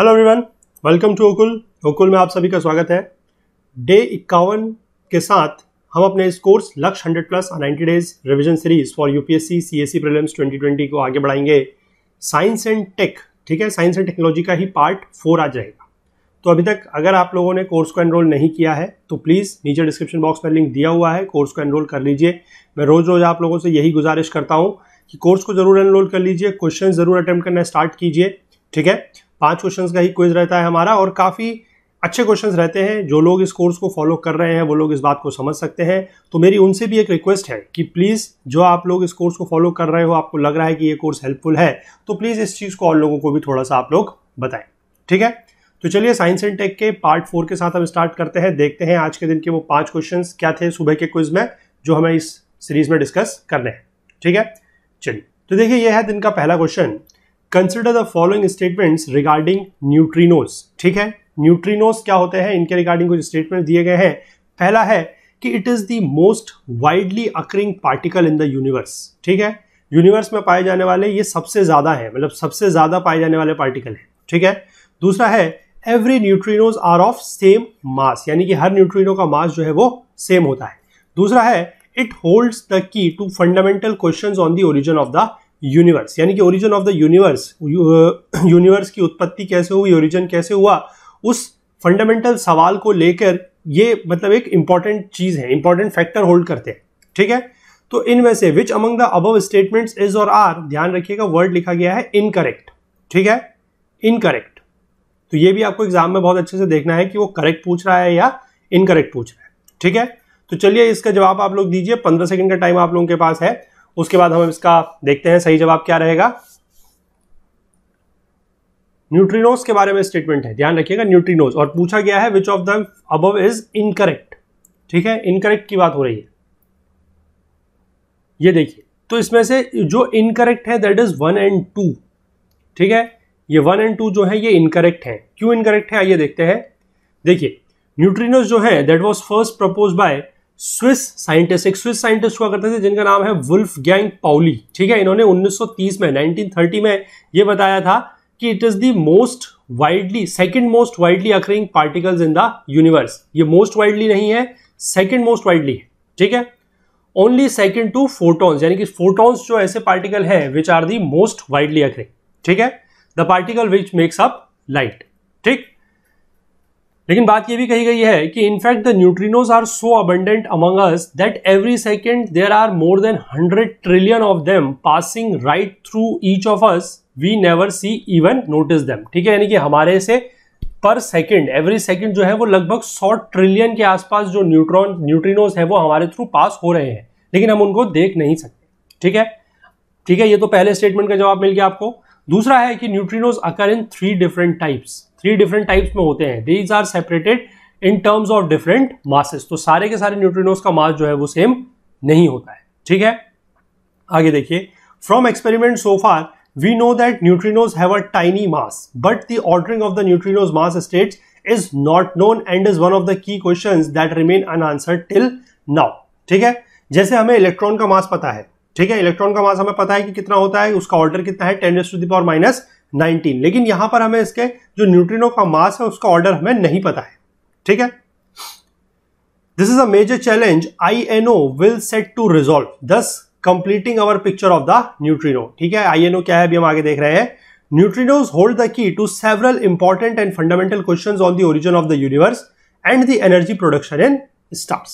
Hello everyone welcome to ओकुल ओकुल में आप सभी का स्वागत है डे इक्यावन के साथ हम अपने इस course Lakshya hundred plus ninety days revision series for UPSC CSC prelims 2020 को आगे बढ़ाएंगे साइंस एंड टेक ठीक है साइंस एंड टेक्नोलॉजी का ही पार्ट फोर आज रहेगा तो अभी तक अगर आप लोगों ने कोर्स को एनरोल नहीं किया है तो प्लीज़ नीचे डिस्क्रिप्शन बॉक्स में लिंक दिया हुआ है कोर्स को एनरोल कर लीजिए मैं रोज़ रोज़ आप लोगों से यही गुजारिश करता हूँ कि कोर्स को ज़रूर एनरोल कर लीजिए क्वेश्चन ज़रूर अटैम्प्ट करना स्टार्ट कीजिए ठीक है पांच क्वेश्चंस का ही क्विज रहता है हमारा और काफ़ी अच्छे क्वेश्चंस रहते हैं जो लोग इस कोर्स को फॉलो कर रहे हैं वो लोग इस बात को समझ सकते हैं तो मेरी उनसे भी एक रिक्वेस्ट है कि प्लीज़ जो आप लोग इस कोर्स को फॉलो कर रहे हो आपको लग रहा है कि ये कोर्स हेल्पफुल है तो प्लीज़ इस चीज़ को और लोगों को भी थोड़ा सा आप लोग बताएं ठीक है तो चलिए साइंस एंड टेक के पार्ट फोर के साथ हम स्टार्ट करते हैं देखते हैं आज के दिन के वो पांच क्वेश्चन क्या थे सुबह के क्विज में जो हमें इस सीरीज में डिस्कस करने हैं ठीक है चलिए तो देखिए यह है दिन का पहला question consider the following statements regarding neutrinos ठीक है न्यूट्रीनोज क्या होते हैं इनके रिगार्डिंग कुछ स्टेटमेंट दिए गए हैं पहला है कि it is the most widely occurring particle in the universe ठीक है यूनिवर्स में पाए जाने वाले ये सबसे ज़्यादा है मतलब सबसे ज़्यादा पाए जाने वाले पार्टिकल है ठीक है दूसरा है every neutrinos are of same mass यानी कि हर न्यूट्रीनो का मास जो है वो सेम होता है दूसरा है it holds the key to fundamental question on the origin of the universe यानी कि origin of the universe universe की उत्पत्ति कैसे हुई ओरिजिन कैसे हुआ उस फंडामेंटल सवाल को लेकर ये मतलब एक इंपॉर्टेंट चीज है इंपॉर्टेंट फैक्टर होल्ड करते हैं ठीक है तो इनमें से which among the above statement is और आर ध्यान रखिएगा वर्ड लिखा गया है इनकरेक्ट ठीक है इनकरेक्ट तो ये भी आपको एग्जाम में बहुत अच्छे से देखना है कि वो करेक्ट पूछ रहा है या इनकरेक्ट पूछ रहा है ठीक है तो चलिए इसका जवाब आप लोग दीजिए पंद्रह सेकंड का टाइम आप लोगों के पास है उसके बाद हम इसका देखते हैं सही जवाब क्या रहेगा न्यूट्रिनोज के बारे में स्टेटमेंट है ध्यान रखिएगा न्यूट्रिनोज और पूछा गया है which of the above is incorrect ठीक है इनकरेक्ट की बात हो रही है ये देखिए तो इसमें से जो इनकरेक्ट है that is one and two ठीक है ये वन एंड टू जो है ये इनकरेक्ट है क्यों इनकरेक्ट है आइए देखते हैं देखिए न्यूट्रिनोज जो है that was first propose by Swiss scientist एक स्विस साइंटिस्ट हुआ करते थे जिनका नाम है वुल्फ गैंग पाउली ठीक है इन्होंने 1930 में 1930 में ये बताया था कि it is the most widely second most widely occurring particles in the universe ये मोस्ट वाइडली नहीं है सेकंड मोस्ट वाइडली ठीक है ओनली सेकेंड टू फोटोन्स यानी कि फोटोन्स जो ऐसे पार्टिकल है which are the most widely occurring ठीक है the particle which makes up light ठीक लेकिन बात यह भी कही गई है कि in fact the neutrinos are so abundant among us that every second there are more than hundred trillion of them passing right through each of us we never see even notice them ठीक है यानी कि हमारे से पर second every second जो है वो लगभग सौ ट्रिलियन के आसपास जो न्यूट्रॉन न्यूट्रिनोज है वो हमारे थ्रू पास हो रहे हैं लेकिन हम उनको देख नहीं सकते ठीक है ठीक है ये तो पहले स्टेटमेंट का जवाब मिल गया आपको दूसरा है कि neutrinos occur in three different types three different types में होते हैं these are separated in terms of different masses तो सारे के सारे न्यूट्रिनोस का मास जो है वो सेम नहीं होता है ठीक है आगे देखिए from experiment so far know that that neutrinos have a tiny mass the the ordering of the neutrinos mass states is not known and is one of the key questions that remain unanswered till now ठीक है जैसे हमें electron का मास पता है ठीक है electron का मास हमें पता है कि कितना होता है उसका ऑर्डर कितना है टेन टू दावर माइनस 19 लेकिन यहां पर हमें इसके जो न्यूट्रिनो का मास है उसका ऑर्डर हमें नहीं पता है ठीक है this is a major challenge I O will set to resolve thus completing our picture of the neutrino ठीक है आई ओ क्या है अभी हम आगे देख रहे हैं neutrinos hold the key to several important and fundamental question on the origin of the universe and the energy production in stars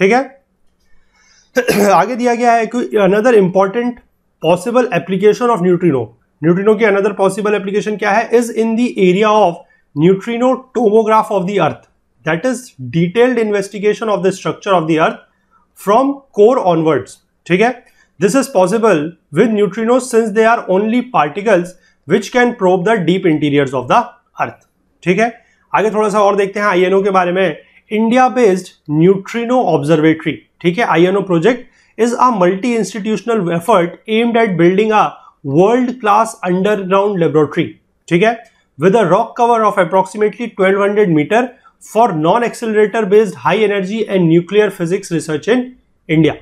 ठीक है आगे दिया गया है कि another important possible application of neutrino neutrino की अनदर पॉसिबल एप्लीकेशन क्या है is in the area of neutrino tomograph of the earth that is detailed investigation of the structure of the earth from core onwards ठीक है this is possible with neutrino since they are only particles which can probe the deep interiors of the earth ठीक है आगे थोड़ा सा और देखते हैं आईएनओ के बारे में इंडिया बेस्ड न्यूट्रिनो ऑब्जर्वेटरी ठीक है INO project is a multi institutional effort aimed at building a world class underground laboratory ठीक है with a rock cover of approximately 1200 meter for non accelerator based high energy and nuclear physics research in India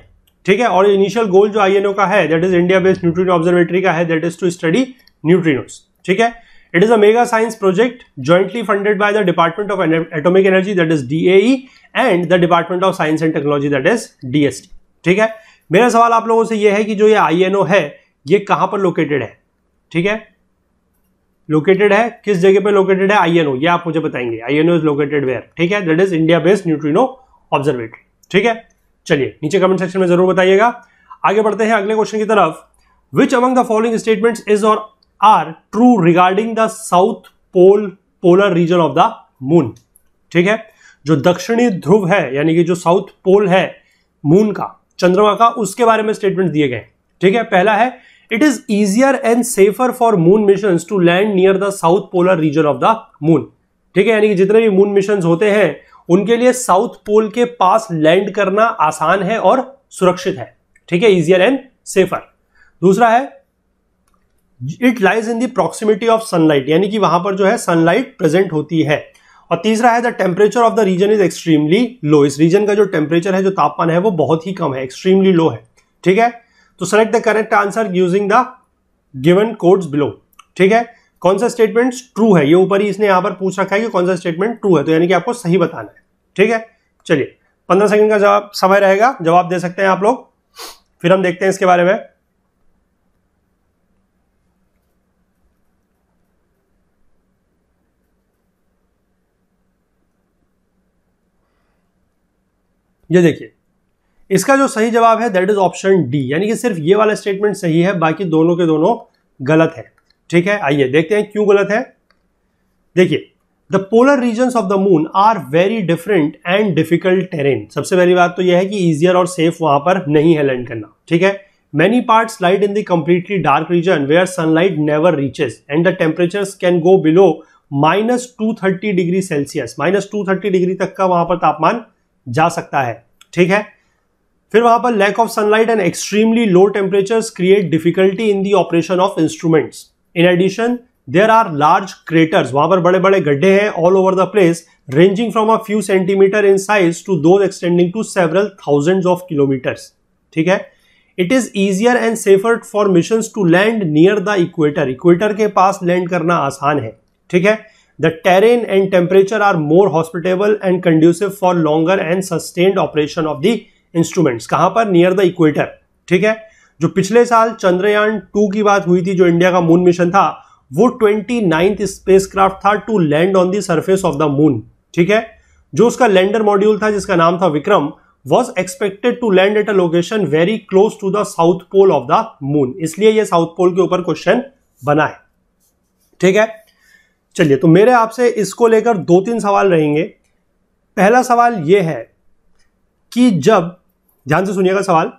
ठीक है और initial goal जो INO का है that is India based neutrino observatory का है that is to study neutrinos ठीक है it is a mega science project jointly funded by the Department of Atomic Energy that is DAE and the Department of Science and Technology that is DST. ठीक है मेरा सवाल आप लोगों से यह है कि जो ये आई है ये कहां पर लोकेटेड है ठीक है लोकेटेड है किस जगह पर लोकेटेड है आईएनओ ये आप मुझे बताएंगे आईएनओ इज लोकेटेड वेयर ठीक है that is India based neutrino observatory ठीक है चलिए नीचे कमेंट सेक्शन में जरूर बताइएगा आगे बढ़ते हैं अगले क्वेश्चन की तरफ which among the following statement is और are true regarding the south pole polar region of the moon ठीक है जो दक्षिणी ध्रुव है यानी कि जो साउथ पोल है मून का चंद्रमा का उसके बारे में स्टेटमेंट दिए गए ठीक है पहला है it is easier and safer for moon mission to land near the south polar region of the moon ठीक है यानी कि जितने भी मून मिशन होते हैं उनके लिए साउथ पोल के पास लैंड करना आसान है और सुरक्षित है ठीक है इजियर एंड सेफर दूसरा है it lies in the proximity of sunlight यानी कि वहां पर जो है सनलाइट प्रेजेंट होती है और तीसरा है the temperature of the region is extremely low इस रीजन का जो टेम्परेचर है जो तापमान है वो बहुत ही कम है एक्सट्रीमली लो है ठीक है तो select the correct answer using the given codes below ठीक है कौन सा स्टेटमेंट ट्रू है ये ऊपर ही इसने यहां पर पूछ रखा है कि कौन सा स्टेटमेंट ट्रू है तो यानी कि आपको सही बताना है ठीक है चलिए पंद्रह सेकंड का जवाब समय रहेगा जवाब दे सकते हैं आप लोग फिर हम देखते हैं इसके बारे में ये देखिए इसका जो सही जवाब है दैट इज ऑप्शन डी यानी कि सिर्फ ये वाला स्टेटमेंट सही है बाकी दोनों के दोनों गलत है ठीक है आइए देखते हैं क्यों गलत है देखिए the polar region of the moon are very different and difficult terrain सबसे पहली बात तो यह है कि ईजियर और सेफ वहां पर नहीं है लैंड करना ठीक है many part light in the dark region region where sunlight never reaches and the temperature can go below minus two thirty degree celsius minus two thirty degree तक का वहां पर तापमान जा सकता है ठीक है फिर वहां पर lack of sunlight and extremely low temperatures create difficulty in the operation of instruments in addition there are large craters वहां पर बड़े बड़े गड्ढे हैं all over the place ranging from a few centimeter in size to दो extending to several thousand of kilometers ठीक है it is easier and safer for mission to land near the equator equator के पास land करना आसान है ठीक है the terrain and temperature are more hospitable and conducive for longer and sustained operation of the instruments कहां पर near the equator ठीक है जो पिछले साल चंद्रयान टू की बात हुई थी जो इंडिया का मून मिशन था वो ट्वेंटी नाइन्थ स्पेस था to land on the surface of the moon ठीक है जो उसका लैंडर मॉड्यूल था जिसका नाम था Vikram was expected to land at a location very close to the south pole of the moon इसलिए ये साउथ पोल के ऊपर क्वेश्चन बना है ठीक है चलिए तो मेरे आपसे इसको लेकर दो तीन सवाल रहेंगे पहला सवाल ये है कि जब ध्यान से सुनिएगा सवाल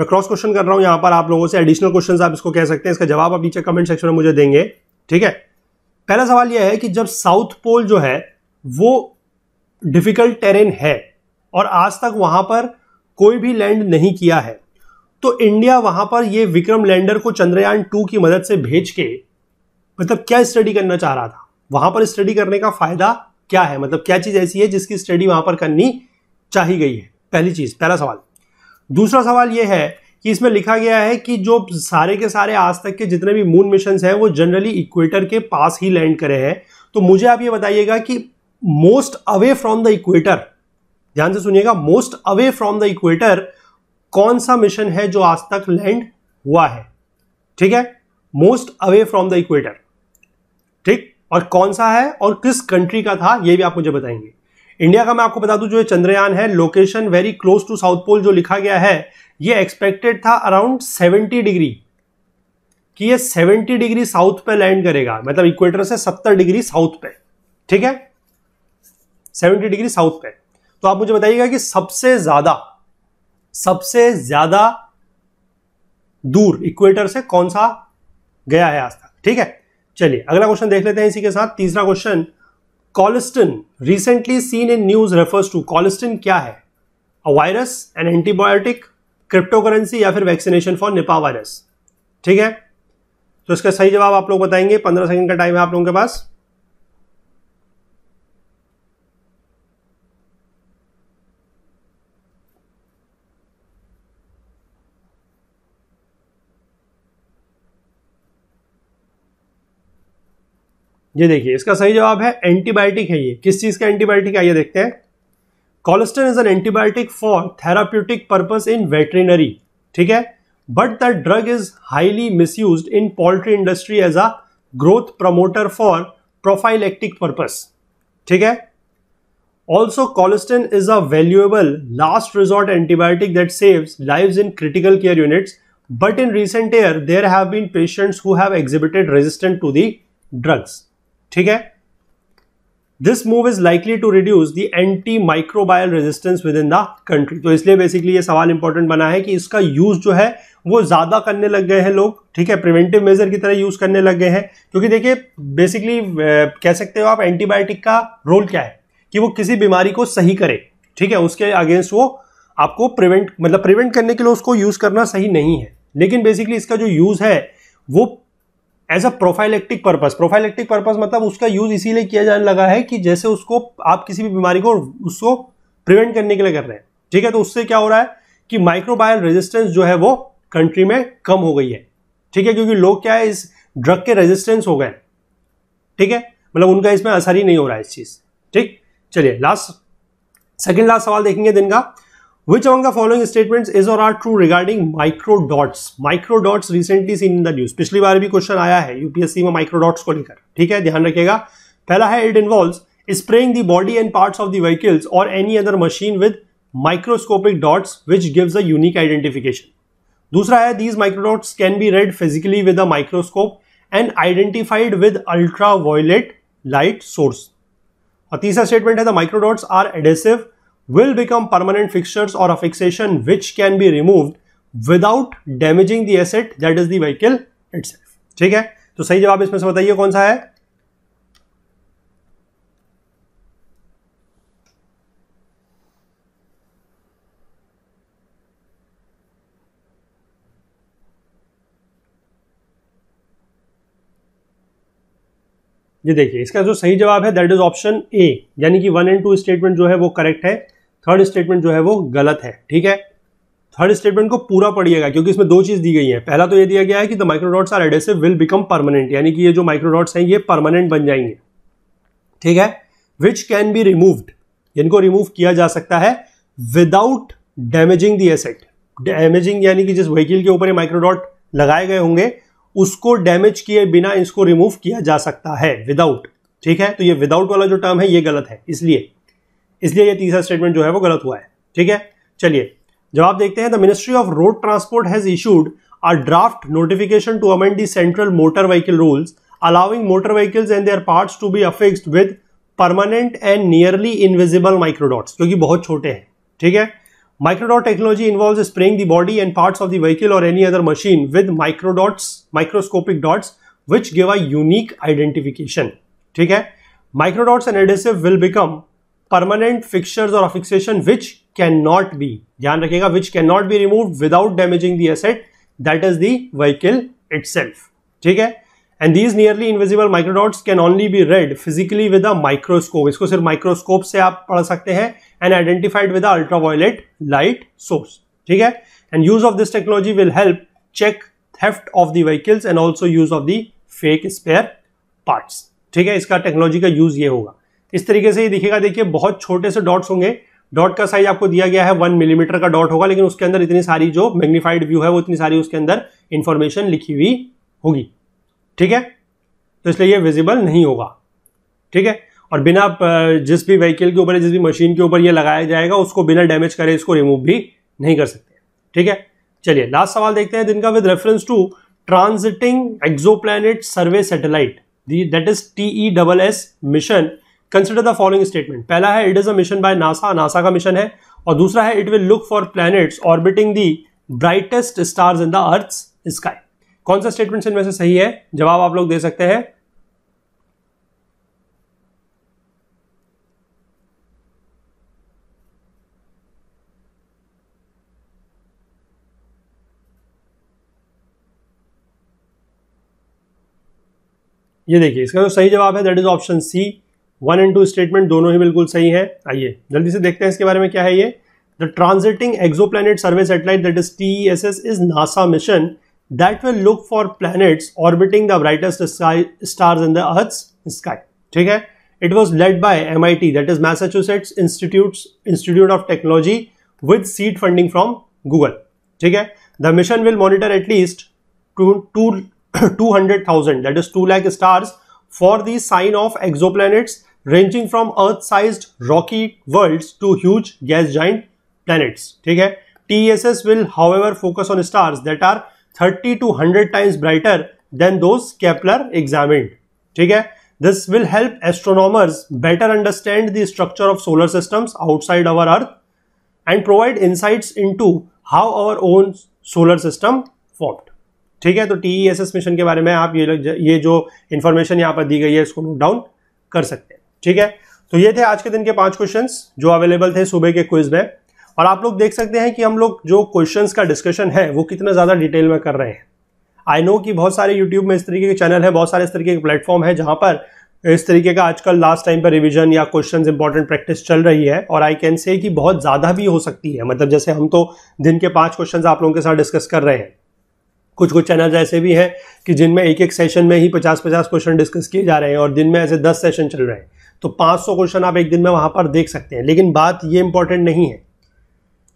मैं क्रॉस क्वेश्चन कर रहा हूँ यहाँ पर आप लोगों से एडिशनल क्वेश्चन आप इसको कह सकते हैं इसका जवाब आप नीचे कमेंट सेक्शन में मुझे देंगे ठीक है पहला सवाल यह है कि जब साउथ पोल जो है वो डिफिकल्ट टेरेन है और आज तक वहां पर कोई भी लैंड नहीं किया है तो इंडिया वहां पर ये विक्रम लैंडर को चंद्रयान टू की मदद से भेज के मतलब क्या स्टडी करना चाह रहा था वहां पर स्टडी करने का फायदा क्या है मतलब क्या चीज ऐसी है जिसकी स्टडी वहां पर करनी चाही गई है पहली चीज़ पहला सवाल दूसरा सवाल यह है कि इसमें लिखा गया है कि जो सारे के सारे आज तक के जितने भी मून मिशन हैं वो जनरली इक्वेटर के पास ही लैंड करे हैं तो मुझे आप ये बताइएगा कि most away from the equator ध्यान से सुनिएगा most away from the equator कौन सा मिशन है जो आज तक लैंड हुआ है ठीक है most away from the equator ठीक और कौन सा है और किस कंट्री का था ये भी आप मुझे बताएंगे इंडिया का मैं आपको बता दूं जो ये चंद्रयान है location very close to south pole जो लिखा गया है ये एक्सपेक्टेड था अराउंड 70 डिग्री कि ये 70 डिग्री साउथ पे लैंड करेगा मतलब इक्वेटर से 70 डिग्री साउथ पे ठीक है 70 डिग्री साउथ पे तो आप मुझे बताइएगा कि सबसे ज्यादा सबसे ज्यादा दूर इक्वेटर से कौन सा गया है आज तक ठीक है चलिए अगला क्वेश्चन देख लेते हैं इसी के साथ तीसरा question colistin recently seen in news refers to colistin क्या है a virus an antibiotic cryptocurrency या फिर वैक्सीनेशन फॉर निपा वायरस ठीक है तो इसका सही जवाब आप लोग बताएंगे पंद्रह सेकंड का टाइम है आप लोगों के पास ये देखिए इसका सही जवाब है एंटीबायोटिक है ये किस चीज़ का एंटीबायोटिक आइए देखते हैं cholesterol is an antibiotic for therapeutic purpose in veterinary ठीक है but the drug is highly misuse in poultry industry as a growth promoter for prophylactic purpose ठीक है also colistin is a valuable last resort antibiotic that saves lives in critical care units but in recent year there have been patients who have exhibited resistant to the drugs ठीक है this move is likely to reduce the anti microbial resistance within the country तो इसलिए basically ये सवाल important बना है कि इसका यूज जो है वो ज्यादा करने लग गए हैं लोग ठीक है प्रिवेंटिव मेजर की तरह यूज करने लग गए हैं क्योंकि देखिए बेसिकली कह सकते हो आप एंटीबायोटिक का रोल क्या है कि वो किसी बीमारी को सही करे ठीक है उसके अगेंस्ट वो आपको प्रिवेंट मतलब प्रिवेंट करने के लिए उसको यूज करना सही नहीं है लेकिन बेसिकली इसका जो यूज है वो as a prophylactic purpose prophylactic purpose मतलब उसका यूज इसीलिए किया जाने लगा है कि जैसे उसको आप किसी भी बीमारी को उसको प्रिवेंट करने के लिए कर रहे हैं ठीक है तो उससे क्या हो रहा है कि माइक्रोबायल रेजिस्टेंस जो है वो कंट्री में कम हो गई है ठीक है क्योंकि लोग क्या है इस ड्रग के रेजिस्टेंस हो गए ठीक है मतलब उनका इसमें असर ही नहीं हो रहा है इस चीज ठीक चलिए लास्ट सेकेंड लास्ट सवाल देखेंगे दिन का Which among the following statements is or are true regarding micro dots? Micro dots recently seen in the news. पिछली बार भी क्वेश्चन आया है यूपीएससी में माइक्रो डॉट्स को लेकर ठीक है ध्यान रखिएगा पहला है it involve spraying the body and parts of the vehicles और any other machine with microscopic dots which gives a unique identification दूसरा है these micro dots can be read physically with a microscope and identified with ultra violet light source और तीसरा statement है the microdots are adhesive will become permanent fixtures or a fixation which can be removed without damaging the asset that is the vehicle itself. ठीक है तो सही जवाब इसमें से बताइए कौन सा है ये देखिए इसका जो सही जवाब है दैट इज ऑप्शन ए यानी कि वन एंड टू स्टेटमेंट जो है वो करेक्ट है थर्ड स्टेटमेंट जो है वो गलत है ठीक है थर्ड स्टेटमेंट को पूरा पढ़िएगा क्योंकि इसमें दो चीज़ दी गई है पहला तो ये दिया गया है कि the microdots are adhesive will become permanent यानी कि ये जो माइक्रोडॉट्स हैं ये परमानेंट बन जाएंगे ठीक है विच कैन बी रिमूव्ड इनको रिमूव किया जा सकता है without damaging the asset damaging यानी कि जिस व्हीकिल के ऊपर माइक्रोडॉट लगाए गए होंगे उसको डैमेज किए बिना इसको रिमूव किया जा सकता है विदाउट ठीक है तो ये विदाउट वाला जो टर्म है ये गलत है इसलिए इसलिए ये तीसरा स्टेटमेंट जो है वो गलत हुआ है ठीक है चलिए जवाब देखते हैं the ministry of road transport has issued a draft notification to amend the central motor vehicle rules allowing motor vehicles and their part to be affixed with permanent and nearly invisible microdots क्योंकि बहुत छोटे हैं ठीक है microdot technology involve spraying the body and parts of the vehicle और any other machine with microdots microscopic dots which give a unique identification ठीक है microdots and adhesive will become permanent fixers और affixation which can not be ध्यान रखिएगा which can not be remove without damaging the asset that is the vehicle self ठीक है and these nearly invisible microdots can only be read physically with a microscope इसको सिर्फ microscope से आप पढ़ सकते हैं and identified with ultraviolet light source ठीक है and use of this technology will help check theft of the vehicles and also use of the fake spare parts ठीक है इसका टेक्नोलॉजी का यूज ये होगा इस तरीके से ये दिखेगा देखिए बहुत छोटे से डॉट्स होंगे डॉट का साइज आपको दिया गया है वन मिलीमीटर का डॉट होगा लेकिन उसके अंदर इतनी सारी जो मैग्नीफाइड व्यू है वो इतनी सारी उसके अंदर इंफॉर्मेशन लिखी हुई होगी ठीक है तो इसलिए ये विजिबल नहीं होगा ठीक है और बिना जिस भी व्हीकल के ऊपर जिस भी मशीन के ऊपर ये लगाया जाएगा उसको बिना डैमेज करे इसको रिमूव भी नहीं कर सकते ठीक है चलिए लास्ट सवाल देखते हैं दिन का with reference to transiting planet survey satellite that is T E double S mission consider the following statement पहला है it is a mission by NASA NASA का मिशन है और दूसरा है it will look for planets orbiting the brightest stars in the earth sky कौन सा statement इनमें से सही है जवाब आप लोग दे सकते हैं ये देखिए इसका जो सही जवाब है that is option C one and two statement दोनों ही बिल्कुल सही है आइए जल्दी से देखते हैं इसके बारे में क्या है ये the transiting exo planet survey satellite that is T S S is NASA mission that will look for planets orbiting the brightest sky stars in the earth sky ठीक है it was led by M I T that is Massachusetts institute institute of technology with seat funding from Google ठीक है the mission will monitor at least two two hundred thousand that is two lakh stars for the sign of exo planets ranging from earth size rocky world to huge gas giant planet ठीक है T S S will however focus on stars that are thirty to hundred times brighter than those Kepler ठीक है this will help astronomers better understand the structure of solar system outside our earth and provide insights into how our own solar system formed ठीक है तो T E S S mission के बारे में आप ये ये जो इन्फॉर्मेशन यहाँ पर दी गई है इसको नोट डाउन कर सकते हैं ठीक है तो ये थे आज के दिन के पांच क्वेश्चन जो अवेलेबल थे सुबह के क्विज में और आप लोग देख सकते हैं कि हम लोग जो क्वेश्चन का डिस्कशन है वो कितना ज़्यादा डिटेल में कर रहे हैं आई नो कि बहुत सारे यूट्यूब में इस तरीके के चैनल है बहुत सारे इस तरीके के प्लेटफॉर्म है जहाँ पर इस तरीके का आजकल लास्ट टाइम पर रिवीजन या क्वेश्चंस इंपॉर्टेंट प्रैक्टिस चल रही है और आई कैन से कि बहुत ज़्यादा भी हो सकती है मतलब जैसे हम तो दिन के पांच क्वेश्चंस आप लोगों के साथ डिस्कस कर रहे हैं कुछ कुछ चैनल ऐसे भी हैं कि जिनमें एक एक सेशन में ही पचास पचास क्वेश्चन डिस्कस किए जा रहे हैं और दिन में ऐसे दस सेशन चल रहे हैं तो 500 क्वेश्चन आप एक दिन में वहाँ पर देख सकते हैं लेकिन बात ये इंपॉर्टेंट नहीं है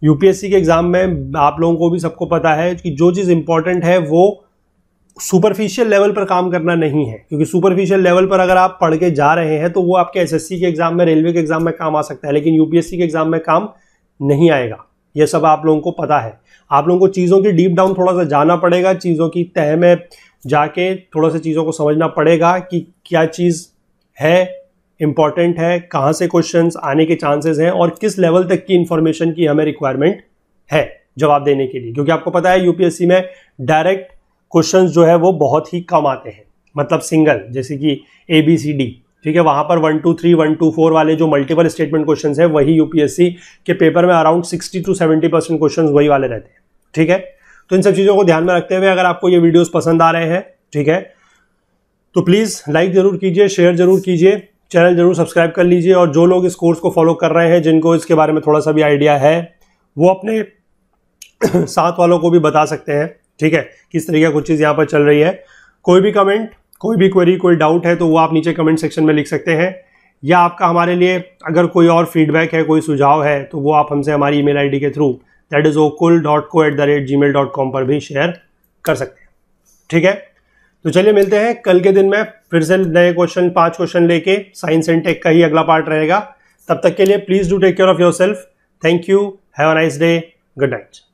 यूपीएससी के एग्ज़ाम में आप लोगों को भी सबको पता है कि जो चीज़ इंपॉर्टेंट है वो सुपरफिशियल लेवल पर काम करना नहीं है क्योंकि सुपरफिशियल लेवल पर अगर आप पढ़ के जा रहे हैं तो वो आपके एस के एग्ज़ाम में रेलवे के एग्ज़ाम में काम आ सकता है लेकिन यूपीएससी के एग्ज़ाम में काम नहीं आएगा यह सब आप लोगों को पता है आप लोगों को चीज़ों की डीप डाउन थोड़ा सा जाना पड़ेगा चीज़ों की तह में जाके थोड़ा सा चीज़ों को समझना पड़ेगा कि क्या चीज़ है इंपॉर्टेंट है कहाँ से क्वेश्चंस आने के चांसेस हैं और किस लेवल तक की इन्फॉर्मेशन की हमें रिक्वायरमेंट है जवाब देने के लिए क्योंकि आपको पता है यूपीएससी में डायरेक्ट क्वेश्चन जो है वो बहुत ही कम आते हैं मतलब सिंगल जैसे कि ए बी सी डी ठीक है वहाँ पर one two three one two four वाले जो मल्टीपल स्टेटमेंट क्वेश्चन है वही यूपीएससी के पेपर में around sixty to seventy percent question वही वाले रहते हैं ठीक है तो इन सब चीज़ों को ध्यान में रखते हुए अगर आपको ये वीडियोस पसंद आ रहे हैं ठीक है तो प्लीज़ लाइक ज़रूर कीजिए शेयर ज़रूर कीजिए चैनल जरूर सब्सक्राइब कर लीजिए और जो लोग इस कोर्स को फॉलो कर रहे हैं जिनको इसके बारे में थोड़ा सा भी आइडिया है वो अपने साथ वालों को भी बता सकते हैं ठीक है किस तरीके का कुछ चीज़ यहाँ पर चल रही है कोई भी कमेंट कोई भी क्वेरी कोई डाउट है तो वो आप नीचे कमेंट सेक्शन में लिख सकते हैं या आपका हमारे लिए अगर कोई और फीडबैक है कोई सुझाव है तो वो आप हमसे हमारी ईमेल आईडी के through that is okul dot co at the rate G mail dot com पर भी शेयर कर सकते हैं ठीक है तो चलिए मिलते हैं कल के दिन में फिर से नए क्वेश्चन पांच क्वेश्चन लेके साइंस एंड टेक का ही अगला पार्ट रहेगा तब तक के लिए please do take care of your self thank you have a nice day good night